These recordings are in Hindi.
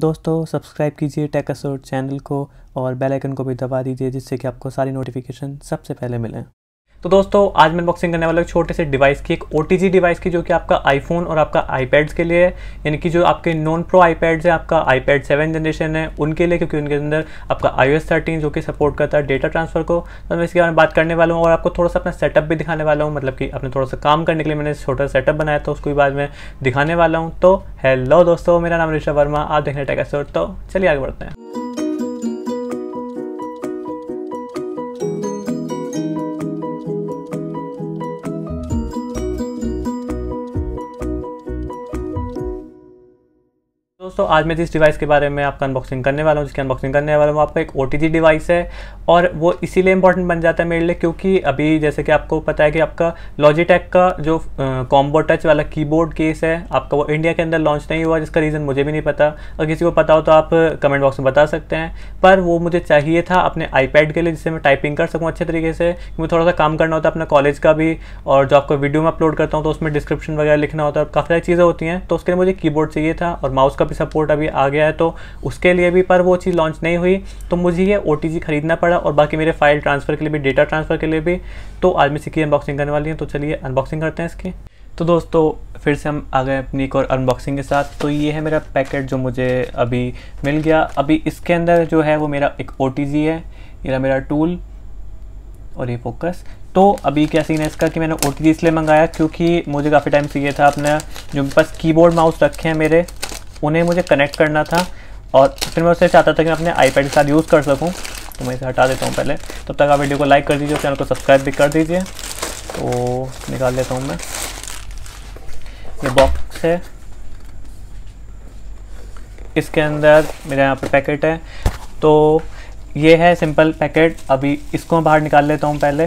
दोस्तों सब्सक्राइब कीजिए टेक असोर चैनल को और बेल आइकन को भी दबा दीजिए जिससे कि आपको सारी नोटिफिकेशन सबसे पहले मिलें तो दोस्तों आज मैं अनबॉक्सिंग करने वाला एक छोटे से डिवाइस की एक ओ डिवाइस की जो कि आपका आईफोन और आपका आईपैड्स के लिए है यानी कि जो आपके नॉन प्रो आईपैड्स हैं आपका आईपैड सेवन जनरेशन है उनके लिए क्योंकि उनके अंदर आपका आई एस जो कि सपोर्ट करता है डेटा ट्रांसफर को तो मैं इसके बारे में बात करने वाला हूँ और आपको थोड़ा सा अपना सेटअप भी दिखाने वाला हूँ मतलब कि अपने थोड़ा सा काम करने के लिए मैंने छोटा सेटअप बनाया था उसको भी बाद में दिखाने वाला हूँ तो हेलो दोस्तों मेरा नाम ऋषभ वर्मा आप देखने रहे तो चलिए आगे बढ़ते हैं दोस्तों आज मैं जिस डिवाइस के बारे में आपका अनबॉक्सिंग करने वाला हूँ जिसकी अनबॉक्सिंग करने वाला हूँ आपका एक ओ डिवाइस है और वो इसीलिए इंपॉर्टेंट बन जाता है मेरे लिए क्योंकि अभी जैसे कि आपको पता है कि आपका लॉजिटेक का जो कॉम्बो टच वाला कीबोर्ड केस है आपका वो इंडिया के अंदर लॉन्च नहीं हुआ जिसका रीज़न मुझे भी नहीं पता अगर किसी को पता हो तो आप कमेंट बॉक्स में बता सकते हैं पर वो मुझे चाहिए था अपने आईपैड के लिए जिससे मैं टाइपिंग कर सकूँ अच्छे तरीके से मुझे थोड़ा सा काम करना होता है अपना कॉलेज का भी और जो आपको वीडियो में अपलोड करता हूँ तो उसमें डिस्क्रिप्शन वगैरह लिखना होता है काफ़ी सारी चीज़ें होती हैं तो उसके लिए मुझे कीबोर्ड चाहिए था और माउस का भी सपोर्ट अभी आ गया है तो उसके लिए भी पर वो चीज़ लॉन्च नहीं हुई तो मुझे ये ओ खरीदना पड़ा और बाकी मेरे फाइल ट्रांसफ़र के लिए भी डेटा ट्रांसफ़र के लिए भी तो आज मैं इसकी अनबॉक्सिंग करने वाली हूँ तो चलिए अनबॉक्सिंग करते हैं इसकी तो दोस्तों फिर से हम आ गए अपनी एक और अनबॉक्सिंग के साथ तो ये है मेरा पैकेट जो मुझे अभी मिल गया अभी इसके अंदर जो है वो मेरा एक ओ है ये मेरा टूल और ये फोकस तो अभी क्या सीन है इसका कि मैंने ओ इसलिए मंगाया क्योंकि मुझे काफ़ी टाइम से ये था अपना जो मेरे पास कीबोर्ड माउस रखे हैं मेरे उन्हें मुझे कनेक्ट करना था और फिर मैं उससे चाहता था कि मैं अपने आईपैड के साथ यूज़ कर सकूँ तो मैं इसे हटा देता हूँ पहले तब तो तक आप वीडियो को लाइक कर दीजिए चैनल को सब्सक्राइब भी कर दीजिए तो निकाल लेता हूँ मैं ये बॉक्स है इसके अंदर मेरा यहाँ पर पैकेट है तो ये है सिंपल पैकेट अभी इसको मैं बाहर निकाल लेता हूँ पहले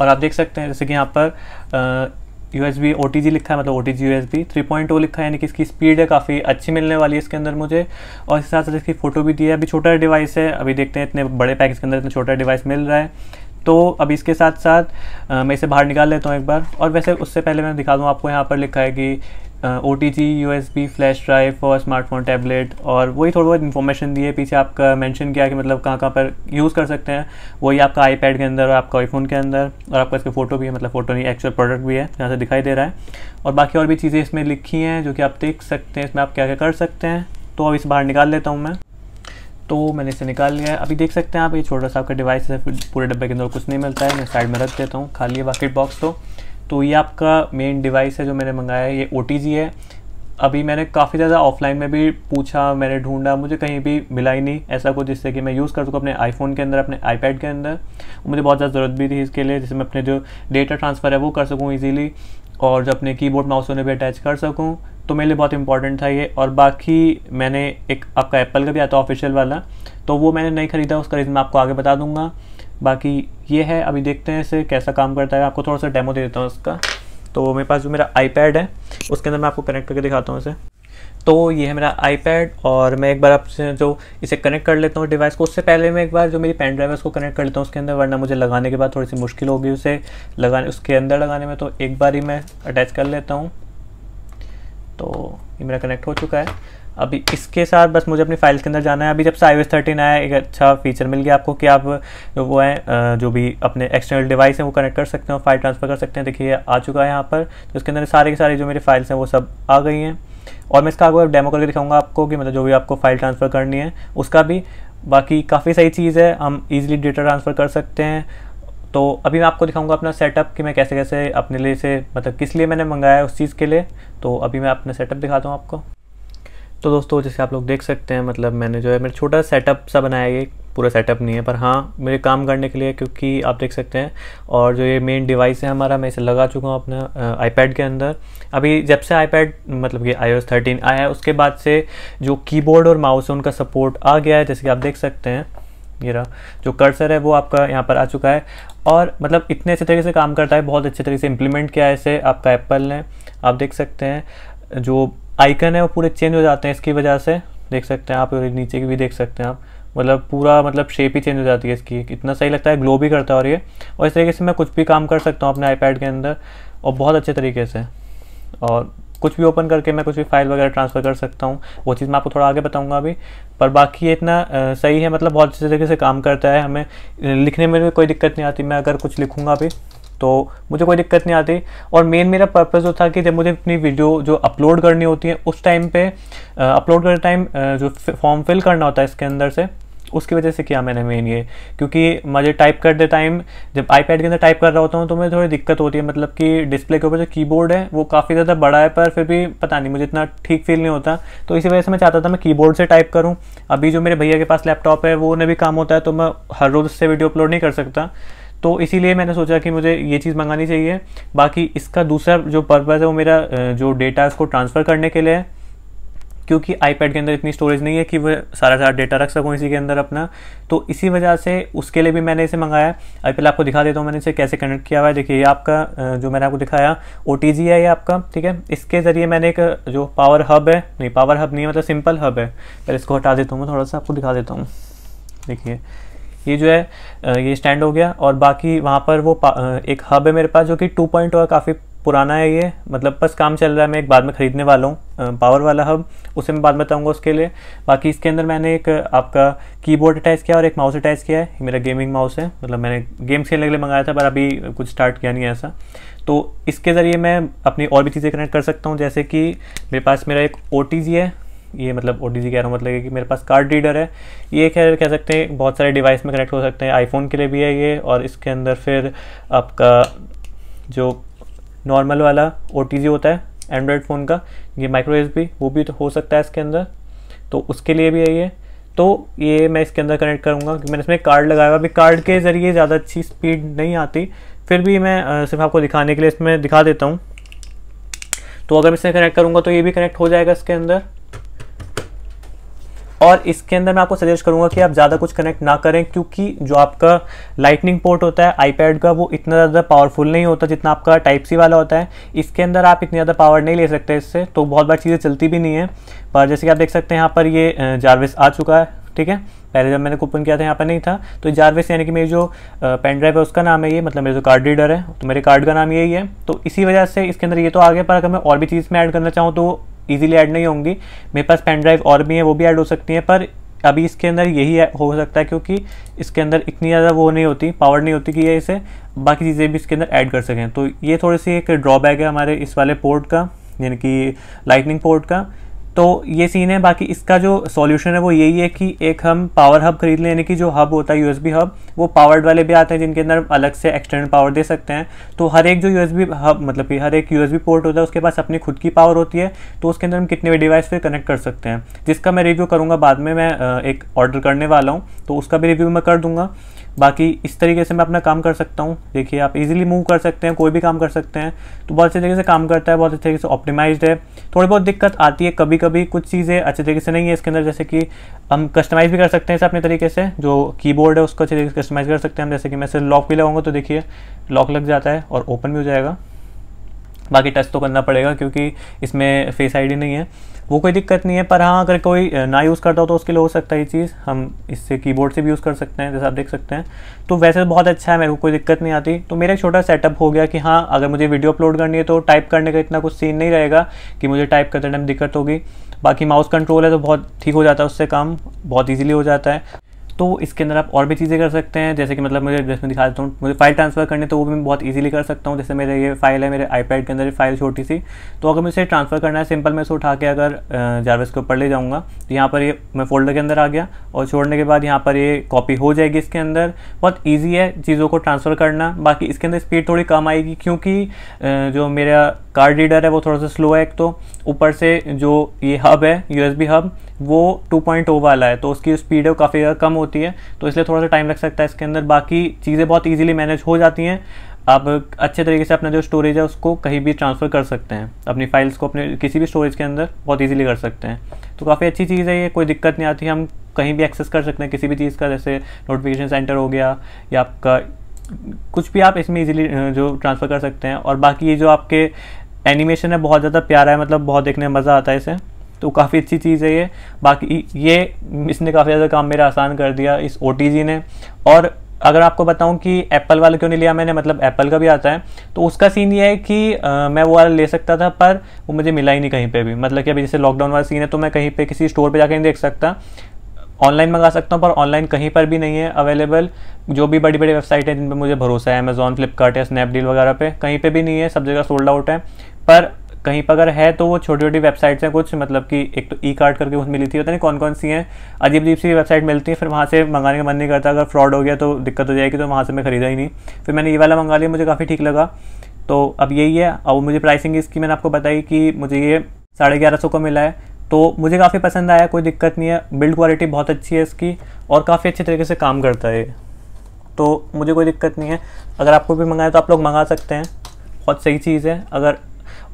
और आप देख सकते हैं जैसे कि यहाँ पर आ, U S B O T G लिखा है मतलब O T G U S B three point O लिखा है यानी कि इसकी स्पीड है काफ़ी अच्छी मिलने वाली है इसके अंदर मुझे और इसके साथ साथ इसकी फ़ोटो भी दी है अभी छोटा डिवाइस है अभी देखते हैं इतने बड़े पैकेज के अंदर इतना छोटा डिवाइस मिल रहा है तो अब इसके साथ साथ आ, मैं इसे बाहर निकाल लेता हूँ एक बार और वैसे उससे पहले मैं दिखा दूँ आपको यहाँ पर लिखा है कि O T G U S B flash drive for smartphone tablet और वही थोड़ा बहुत इन्फॉर्मेशन दी है पीछे आपका मैंशन किया कि मतलब कहाँ कहाँ पर यूज़ कर सकते हैं वही आपका आईपैड के अंदर और आपका आईफोन के अंदर और आपका इसके फ़ोटो भी है मतलब फ़ोटो नहीं एक्चुअल प्रोडक्ट भी है जहाँ से दिखाई दे रहा है और बाकी और भी चीज़ें इसमें लिखी हैं जो कि आप देख सकते हैं इसमें आप क्या क्या कर सकते हैं तो अब इसे बाहर निकाल लेता हूँ मैं तो मैंने इसे निकाल लिया है अभी देख सकते हैं आप ये छोटा सा आपका डिवाइस है पूरे डब्बे के अंदर कुछ नहीं मिलता है मैं साइड में रख देता हूँ खाली है बाकेट बॉक्स तो तो ये आपका मेन डिवाइस है जो मैंने मंगाया है ये ओ है अभी मैंने काफ़ी ज़्यादा ऑफलाइन में भी पूछा मैंने ढूंढा मुझे कहीं भी मिला ही नहीं ऐसा कुछ जिससे कि मैं यूज़ कर सकूँ अपने आईफोन के अंदर अपने आईपैड के अंदर मुझे बहुत ज़्यादा ज़रूरत भी थी इसके लिए जिससे मैं अपने जो डेटा ट्रांसफ़र है वो कर सकूँ ईजिली और जो अपने बोर्ड माउस उन्हें भी अटैच कर सकूँ तो मेरे लिए बहुत इंपॉर्टेंट था ये और बाकी मैंने एक आपका एप्पल का भी आता ऑफिशियल वाला तो वो मैंने नहीं ख़रीदा उसका रीज़न मैं आपको आगे बता दूँगा बाकी ये है अभी देखते हैं इसे कैसा काम करता है आपको थोड़ा सा डेमो दे देता हूँ इसका तो मेरे पास जो मेरा आईपैड है उसके अंदर मैं आपको कनेक्ट करके दिखाता हूँ इसे तो ये है मेरा आईपैड और मैं एक बार आपसे जो इसे कनेक्ट कर लेता हूँ डिवाइस को उससे पहले मैं एक बार जो मेरी पेन ड्राइव है उसको कनेक्ट कर लेता हूँ उसके अंदर वरना मुझे लगाने के बाद थोड़ी सी मुश्किल होगी उसे लगाने उसके अंदर लगाने में तो एक बार ही मैं अटैच कर लेता हूँ तो ये मेरा कनेक्ट हो चुका है अभी इसके साथ बस मुझे अपनी फाइल्स के अंदर जाना है अभी जब से आई थर्टीन आया एक अच्छा फीचर मिल गया आपको कि आप वो हैं जो भी अपने एक्सटर्नल डिवाइस हैं वो कनेक्ट कर सकते हैं फाइल ट्रांसफ़र कर सकते हैं देखिए आ चुका है यहाँ पर तो इसके अंदर सारे के सारे जो मेरी फाइल्स हैं वो सब आ गई हैं और मैं इसका आगे डेमो करके दिखाऊंगा आपको कि मतलब जो भी आपको फाइल ट्रांसफ़र करनी है उसका भी बाकी काफ़ी सही चीज़ है हम ईज़िली डेटा ट्रांसफ़र कर सकते हैं तो अभी मैं आपको दिखाऊंगा अपना सेटअप कि मैं कैसे कैसे अपने लिए से मतलब किस लिए मैंने मंगाया है उस चीज़ के लिए तो अभी मैं अपना सेटअप दिखाता हूँ आपको तो दोस्तों जैसे आप लोग देख सकते हैं मतलब मैंने जो है मेरा छोटा सेटअप सा बनाया है पूरा सेटअप नहीं है पर हाँ मेरे काम करने के लिए क्योंकि आप देख सकते हैं और जो ये मेन डिवाइस है हमारा मैं इसे लगा चुका हूँ अपना आईपैड के अंदर अभी जब से आईपैड मतलब कि आई थर्टीन आया है उसके बाद से जो कीबोर्ड और माउस है उनका सपोर्ट आ गया है जैसे कि आप देख सकते हैं मेरा जो कर्सर है वो आपका यहाँ पर आ चुका है और मतलब इतने अच्छे तरीके से काम करता है बहुत अच्छे तरीके से इम्प्लीमेंट किया है इसे आपका एप्पल ने आप देख सकते हैं जो आइकन है वो पूरे चेंज हो जाते हैं इसकी वजह से देख सकते हैं आप नीचे की भी देख सकते हैं आप मतलब पूरा मतलब शेप ही चेंज हो जाती है इसकी इतना सही लगता है ग्लो भी करता है और ये और इस तरीके से मैं कुछ भी काम कर सकता हूँ अपने आईपैड के अंदर और बहुत अच्छे तरीके से और कुछ भी ओपन करके मैं कुछ भी फाइल वगैरह ट्रांसफ़र कर सकता हूँ वो चीज़ मैं आपको थोड़ा आगे बताऊँगा अभी पर बाकी ये इतना आ, सही है मतलब बहुत अच्छे तरीके से काम करता है हमें लिखने में भी कोई दिक्कत नहीं आती मैं अगर कुछ लिखूँगा अभी तो मुझे कोई दिक्कत नहीं आती और मेन मेरा पर्पज़ जो था कि जब मुझे अपनी वीडियो जो अपलोड करनी होती है उस टाइम पे अपलोड करते टाइम जो फॉर्म फिल करना होता है इसके अंदर से उसकी वजह से किया मैंने मेन ये क्योंकि मुझे टाइप करते टाइम जब आईपैड के अंदर टाइप कर रहा होता हूँ तो मुझे थोड़ी दिक्कत होती है मतलब कि डिस्प्ले के ऊपर जो कीबोर्ड है वो काफ़ी ज़्यादा बड़ा है पर फिर भी पता नहीं मुझे इतना ठीक फील नहीं होता तो इसी वजह से मैं चाहता था मैं कीबोर्ड से टाइप करूँ अभी जो मेरे भैया के पास लैपटॉप है वो उन्हें भी काम होता है तो मैं हर रोज़ उससे वीडियो अपलोड नहीं कर सकता तो इसीलिए मैंने सोचा कि मुझे ये चीज़ मंगानी चाहिए बाकी इसका दूसरा जो पर्पज़ है वो मेरा जो डेटा है उसको ट्रांसफ़र करने के लिए है क्योंकि आईपैड के अंदर इतनी स्टोरेज नहीं है कि वह सारा सारा डेटा रख सकूँ इसी के अंदर अपना तो इसी वजह से उसके लिए भी मैंने इसे मंगाया अभी पहले आपको दिखा देता हूँ मैंने इसे कैसे कनेक्ट किया हुआ है देखिए ये आपका जो मैंने आपको दिखाया ओ है ये आपका ठीक है इसके ज़रिए मैंने एक जो पावर हब है नहीं पावर हब नहीं है मतलब सिंपल हब है पहले इसको हटा देता हूँ मैं थोड़ा सा आपको दिखा देता हूँ देखिए ये जो है ये स्टैंड हो गया और बाकी वहाँ पर वो एक हब है मेरे पास जो कि टू पॉइंट और काफ़ी पुराना है ये मतलब बस काम चल रहा है मैं एक बाद में ख़रीदने वाला हूँ पावर वाला हब उसे मैं बाद में बताऊँगा उसके लिए बाकी इसके अंदर मैंने एक आपका कीबोर्ड अटैच किया और एक माउस अटैच किया है मेरा गेमिंग माउस है मतलब मैंने गेम्स खेलने के लिए मंगाया था पर अभी कुछ स्टार्ट किया नहीं है ऐसा तो इसके ज़रिए मैं अपनी और भी चीज़ें कनेक्ट कर सकता हूँ जैसे कि मेरे पास मेरा एक ओ है ये मतलब ओ कह रहा हूँ मतलब कि मेरे पास कार्ड रीडर है ये खैर कह सकते हैं बहुत सारे डिवाइस में कनेक्ट हो सकते हैं आईफोन के लिए भी है ये और इसके अंदर फिर आपका जो नॉर्मल वाला ओ होता है एंड्रॉयड फ़ोन का ये माइक्रोवेव भी वो भी तो हो सकता है इसके अंदर तो उसके लिए भी है ये तो ये मैं इसके अंदर कनेक्ट करूँगा क्योंकि मैंने इसमें कार्ड लगाया हुआ अभी कार्ड के ज़रिए ज़्यादा अच्छी स्पीड नहीं आती फिर भी मैं सिर्फ आपको दिखाने के लिए इसमें दिखा देता हूँ तो अगर मैं इसे कनेक्ट करूँगा तो ये भी कनेक्ट हो जाएगा इसके अंदर और इसके अंदर मैं आपको सजेस्ट करूँगा कि आप ज़्यादा कुछ कनेक्ट ना करें क्योंकि जो आपका लाइटनिंग पोर्ट होता है आईपैड का वो इतना ज़्यादा पावरफुल नहीं होता जितना आपका टाइप सी वाला होता है इसके अंदर आप इतनी ज़्यादा पावर नहीं ले सकते इससे तो बहुत बार चीज़ें चलती भी नहीं है पर जैसे कि आप देख सकते हैं यहाँ पर ये जारविस आ चुका है ठीक है पहले जब मैंने कूपन किया था यहाँ पर नहीं था तो जारविस यानी कि मेरी जो पेन ड्राइव है उसका नाम है ये मतलब मेरे जो कार्ड रीडर है तो मेरे कार्ड का नाम यही है तो इसी वजह से इसके अंदर ये तो आ गया पर अगर मैं और भी चीज़ में ऐड करना चाहूँ तो ईजिली ऐड नहीं होंगी मेरे पास पेन ड्राइव और भी है वो भी ऐड हो सकती हैं पर अभी इसके अंदर यही हो सकता है क्योंकि इसके अंदर इतनी ज़्यादा वो नहीं होती पावर नहीं होती कि ये इसे बाकी चीज़ें भी इसके अंदर ऐड कर सकें तो ये थोड़ी सी एक ड्रॉबैक है हमारे इस वाले पोर्ट का यानी कि लाइटनिंग पोर्ट का तो ये सीन है बाकी इसका जो सॉल्यूशन है वो यही है कि एक हम पावर हब खरीद लेने की जो हब होता है यूएसबी हब वो पावर्ड वाले भी आते हैं जिनके अंदर अलग से एक्सटर्नल पावर दे सकते हैं तो हर एक जो यूएसबी हब मतलब कि हर एक यूएसबी पोर्ट होता है उसके पास अपनी खुद की पावर होती है तो उसके अंदर हम कितने भी डिवाइस पर कनेक्ट कर सकते हैं जिसका मैं रिव्यू करूँगा बाद में मैं एक ऑर्डर करने वाला हूँ तो उसका भी रिव्यू मैं कर दूँगा बाकी इस तरीके से मैं अपना काम कर सकता हूँ देखिए आप इजीली मूव कर सकते हैं कोई भी काम कर सकते हैं तो बहुत अच्छे तरीके से काम करता है बहुत अच्छे तरीके से ऑप्टिमाइज्ड है थोड़ी बहुत दिक्कत आती है कभी कभी कुछ चीज़ें अच्छे तरीके से नहीं है इसके अंदर जैसे कि हम कस्टमाइज़ भी कर सकते हैं इसे अपने तरीके से जो की है उसको अच्छे तरीके से कस्टमाइज़ कर सकते हैं हम जैसे कि मैं सिर्फ लॉक भी लगाऊंगा तो देखिए लॉक लग जाता है और ओपन भी हो जाएगा बाकी टच तो करना पड़ेगा क्योंकि इसमें फेस आईडी नहीं है वो कोई दिक्कत नहीं है पर हाँ अगर कोई ना यूज़ करता हो तो उसके लिए हो सकता है ये चीज़ हम इससे कीबोर्ड से भी यूज़ कर सकते हैं जैसे आप देख सकते हैं तो वैसे तो बहुत अच्छा है मेरे को कोई दिक्कत नहीं आती तो मेरा एक छोटा सेटअप हो गया कि हाँ अगर मुझे वीडियो अपलोड करनी है तो टाइप करने का इतना कुछ सीन नहीं रहेगा कि मुझे टाइप करते टाइम दिक्कत होगी बाकी माउस कंट्रोल है तो बहुत ठीक हो जाता है उससे काम बहुत ईजिली हो जाता है तो इसके अंदर आप और भी चीज़ें कर सकते हैं जैसे कि मतलब मुझे जैसे मैं दिखा देता हूँ मुझे फाइल ट्रांसफ़र करने तो वो भी मैं बहुत ईजिली कर सकता हूँ जैसे मेरे ये फाइल है मेरे आईपैड के अंदर फाइल छोटी सी तो अगर मुझे ट्रांसफ़र करना है सिंपल मैं इसे उठा के अगर जारवेस के ऊपर ले जाऊँगा तो यहाँ पर ये मैं फोल्डर के अंदर आ गया और छोड़ने के बाद यहाँ पर ये कॉपी हो जाएगी इसके अंदर बहुत ईजी है चीज़ों को ट्रांसफ़र करना बाकी इसके अंदर स्पीड थोड़ी कम आएगी क्योंकि जो मेरा कार्ड रीडर है वो थोड़ा सा स्लो है एक तो ऊपर से जो ये हब है यूएसबी हब वो 2.0 वाला है तो उसकी स्पीड है काफ़ी ज़्यादा कम होती है तो इसलिए थोड़ा सा टाइम लग सकता है इसके अंदर बाकी चीज़ें बहुत ईजिली मैनेज हो जाती हैं आप अच्छे तरीके से अपना जो स्टोरेज है उसको कहीं भी ट्रांसफ़र कर सकते हैं अपनी फाइल्स को अपने किसी भी स्टोरेज के अंदर बहुत ईजिली कर सकते हैं तो काफ़ी अच्छी चीज़ है ये कोई दिक्कत नहीं आती हम कहीं भी एक्सेस कर सकते हैं किसी भी चीज़ का जैसे नोटिफिकेशन सेंटर हो गया या आपका कुछ भी आप इसमें इजीली जो ट्रांसफ़र कर सकते हैं और बाकी ये जो आपके एनिमेशन है बहुत ज़्यादा प्यारा है मतलब बहुत देखने में मज़ा आता है इसे तो काफ़ी अच्छी चीज़ है ये बाकी ये इसने काफ़ी ज़्यादा काम मेरा आसान कर दिया इस ओ ने और अगर आपको बताऊं कि एप्पल वाला क्यों नहीं लिया मैंने मतलब एप्पल का भी आता है तो उसका सीन ये है कि आ, मैं वो वाला ले सकता था पर वो मुझे मिला ही नहीं कहीं पे भी मतलब कि अभी जैसे लॉकडाउन वाला सीन है तो मैं कहीं पे किसी स्टोर पे जाकर नहीं देख सकता ऑनलाइन मंगा सकता हूँ पर ऑनलाइन कहीं पर भी नहीं है अवेलेबल जो भी बड़ी बड़ी वेबसाइट है जिन पर मुझे भरोसा है अमेजोन फ्लिपकार्ट या स्नैपडील वगैरह पे कहीं पे भी नहीं है सब जगह सोल्ड आउट है पर कहीं पर अगर है तो वो छोटी छोटी वेबसाइट्स हैं कुछ मतलब कि एक तो ई कार्ड करके कुछ मिली थी पता नहीं कौन कौन सी हैं अजीब अजीब सी वेबसाइट मिलती है फिर वहाँ से मंगाने का मन नहीं करता अगर फ्रॉड हो गया तो दिक्कत हो जाएगी तो वहाँ से मैं ख़रीदा ही नहीं फिर मैंने ये वाला मंगा लिया मुझे काफ़ी ठीक लगा तो अब यही है और मुझे प्राइसिंग इसकी मैंने आपको बताई कि मुझे ये साढ़े ग्यारह सौ का मिला है तो मुझे काफ़ी पसंद आया कोई दिक्कत नहीं है बिल्ड क्वालिटी बहुत अच्छी है इसकी और काफ़ी अच्छे तरीके से काम करता है तो मुझे कोई दिक्कत नहीं है अगर आपको भी मंगाए तो आप लोग मंगा सकते हैं बहुत सही चीज़ है अगर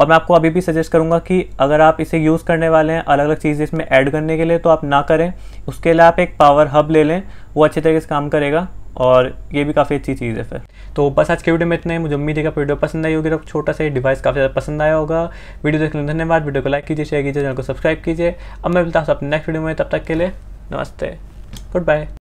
और मैं आपको अभी भी सजेस्ट करूँगा कि अगर आप इसे यूज़ करने वाले हैं अलग अलग चीज़ इसमें ऐड करने के लिए तो आप ना करें उसके लिए आप एक पावर हब ले लें वो अच्छे तरीके से काम करेगा और ये भी काफ़ी अच्छी चीज़ है फिर तो बस आज के वीडियो में इतना ही मुझे उम्मीद है कि वीडियो पसंद आई होगी तो छोटा सा डिवाइस काफ़ी ज़्यादा पसंद आया होगा वीडियो देखने के लिए धन्यवाद वीडियो को लाइक कीजिए शेयर कीजिए चैनल को सब्सक्राइब कीजिए अब मैं मिलता हूँ नेक्स्ट वीडियो में तब तक के लिए नमस्ते गुड बाय